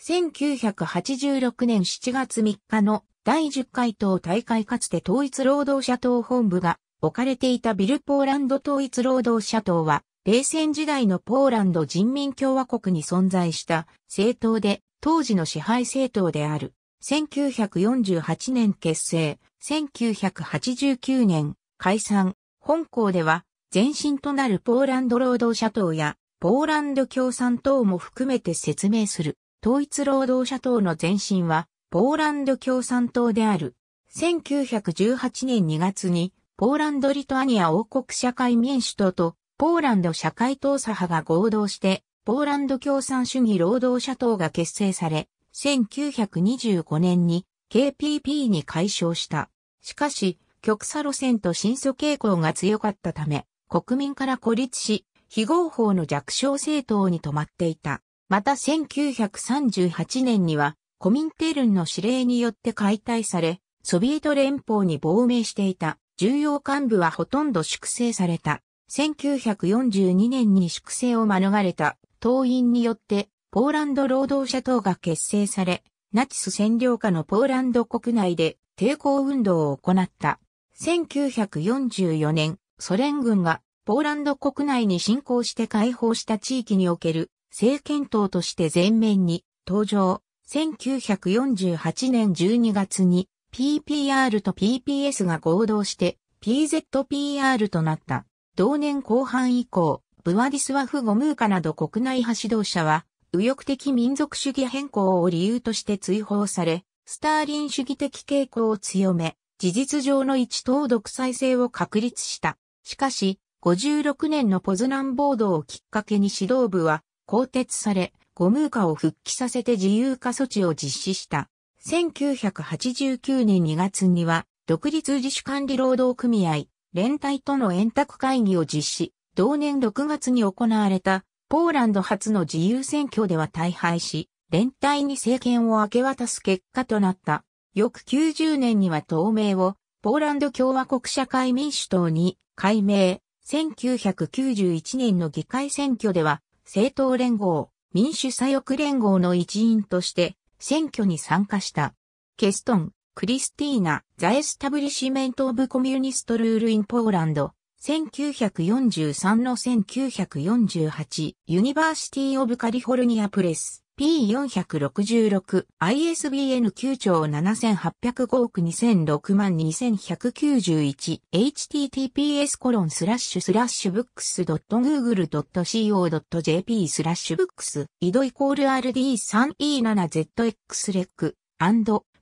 1986年7月3日の第10回党大会かつて統一労働者党本部が置かれていたビルポーランド統一労働者党は、冷戦時代のポーランド人民共和国に存在した政党で、当時の支配政党である。1948年結成、1989年解散。本校では、前身となるポーランド労働者党や、ポーランド共産党も含めて説明する。統一労働者党の前身は、ポーランド共産党である。1918年2月に、ポーランド・リトアニア王国社会民主党と、ポーランド社会党左派が合同して、ポーランド共産主義労働者党が結成され、1925年に KPP に解消した。しかし、極左路線と真相傾向が強かったため、国民から孤立し、非合法の弱小政党に止まっていた。また1938年にはコミンテルンの指令によって解体され、ソビエト連邦に亡命していた重要幹部はほとんど粛清された。1942年に粛清を免れた党員によってポーランド労働者党が結成され、ナチス占領下のポーランド国内で抵抗運動を行った。1944年、ソ連軍がポーランド国内に侵攻して解放した地域における政権党として前面に登場。1948年12月に PPR と PPS が合同して PZPR となった。同年後半以降、ブワディスワフ・ゴムーカなど国内派指導者は、右翼的民族主義変更を理由として追放され、スターリン主義的傾向を強め、事実上の一党独裁制を確立した。しかし、56年のポズナン暴動をきっかけに指導部は更迭され、ゴムーカを復帰させて自由化措置を実施した。1989年2月には、独立自主管理労働組合、連帯との円卓会議を実施、同年6月に行われた、ポーランド初の自由選挙では大敗し、連帯に政権を明け渡す結果となった。翌90年には党名を、ポーランド共和国社会民主党に改名。1991年の議会選挙では政党連合、民主左翼連合の一員として選挙に参加した。ケストン、クリスティーナ、ザエスタブリシメント・オブ・コミュニスト・ルール・イン・ポーランド、1943の1948、ユニバーシティ・オブ・カリフォルニア・プレス。P466、ISBN 9兆7805億2006万2191、https コロンスラッシュスラッシュブックス .google.co.jp スラッシュブックス、移動イコール RD3E7ZX レック、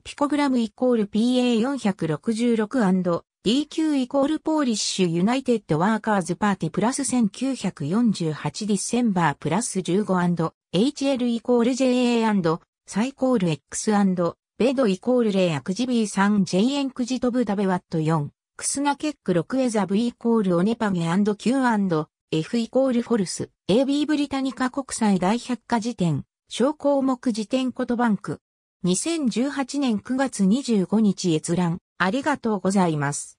ピコグラムイコール PA466& DQ イコールポーリッシュユナイテッドワーカーズパーティプラス1948ディセンバープラス 15&HL イコール JA& サイコール X& ベドイコールレイアクジビー3 j n クジトブダベワット4クスナケック6エザ V イコールオネパゲ &Q&F イコールフォルス AB ブリタニカ国際大百科辞典小項目辞典ことバンク2018年9月25日閲覧ありがとうございます。